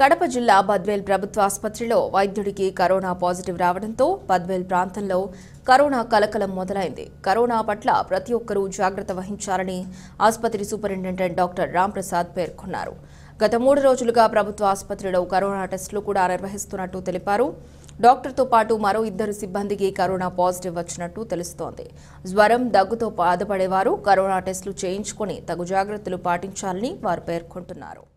కడప జిల్లా బద్వేల్ ప్రభుత్వ ఆసుపత్రిలో వైద్యుడికి కరోనా పాజిటివ్ రావడంతో బద్వేల్ ప్రాంతంలో కరోనా కలకలం మొదలైంది కరోనా పట్ల ప్రతి ఒక్కరూ జాగ్రత్త వహించాలని ఆసుపత్రి సూపరింటెండెంట్ డాక్టర్ రాంప్రసాద్ పేర్కొన్నారు గత మూడు రోజులుగా ప్రభుత్వ ఆసుపత్రిలో కరోనా టెస్టులు కూడా నిర్వహిస్తున్నట్టు తెలిపారు డాక్టర్తో పాటు మరో ఇద్దరు సిబ్బందికి కరోనా పాజిటివ్ వచ్చినట్టు తెలుస్తోంది జ్వరం దగ్గుతో బాధపడేవారు కరోనా టెస్టులు చేయించుకుని తగు జాగ్రత్తలు పాటించాలని వారు పేర్కొంటున్నారు